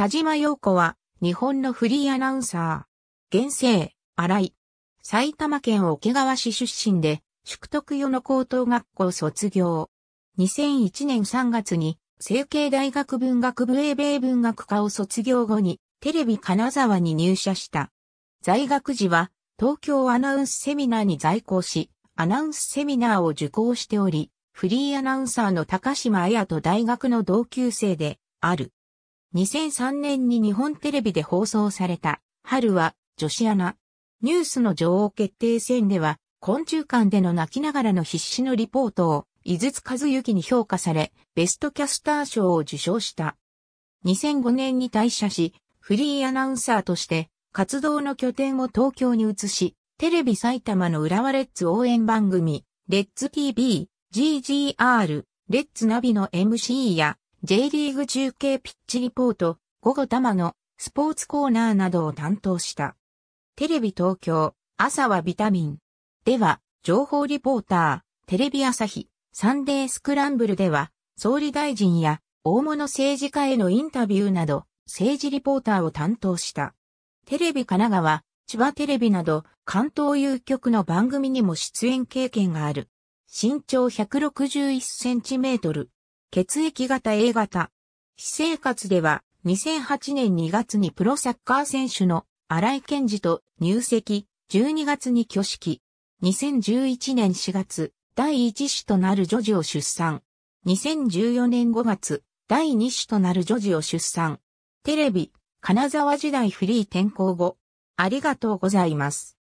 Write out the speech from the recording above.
田島陽子は、日本のフリーアナウンサー。現世、荒井。埼玉県桶川市出身で、宿徳与の高等学校卒業。2001年3月に、成形大学文学部英米文学科を卒業後に、テレビ金沢に入社した。在学時は、東京アナウンスセミナーに在校し、アナウンスセミナーを受講しており、フリーアナウンサーの高島彩と大学の同級生で、ある。2003年に日本テレビで放送された、春は女子アナ。ニュースの女王決定戦では、昆虫館での泣きながらの必死のリポートを、井筒和幸に評価され、ベストキャスター賞を受賞した。2005年に退社し、フリーアナウンサーとして、活動の拠点を東京に移し、テレビ埼玉の浦和レッズ応援番組、レッツ TV、GGR、レッツナビの MC や、J リーグ中継ピッチリポート、午後玉のスポーツコーナーなどを担当した。テレビ東京、朝はビタミン。では、情報リポーター、テレビ朝日、サンデースクランブルでは、総理大臣や大物政治家へのインタビューなど、政治リポーターを担当した。テレビ神奈川、千葉テレビなど、関東有局の番組にも出演経験がある。身長161センチメートル、血液型 A 型。私生活では、2008年2月にプロサッカー選手の荒井健二と入籍、12月に挙式。2011年4月、第1子となる女児を出産。2014年5月、第2子となる女児を出産。テレビ、金沢時代フリー転校後。ありがとうございます。